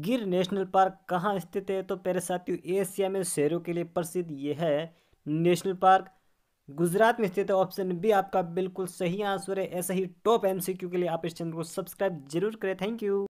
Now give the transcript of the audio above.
गिर national park कहाँ स्थित है तो पेरे साथियों एशिया में शेरों के लिए प्रसिद्ध ये है नेशनल पार्क गुजरात में स्थित है ऑप्शन बी आपका बिल्कुल सही आंसर है ऐसा ही टॉप एमसीक्यू के लिए आप इस चैनल को सब्सक्राइब जरूर करें थैंक यू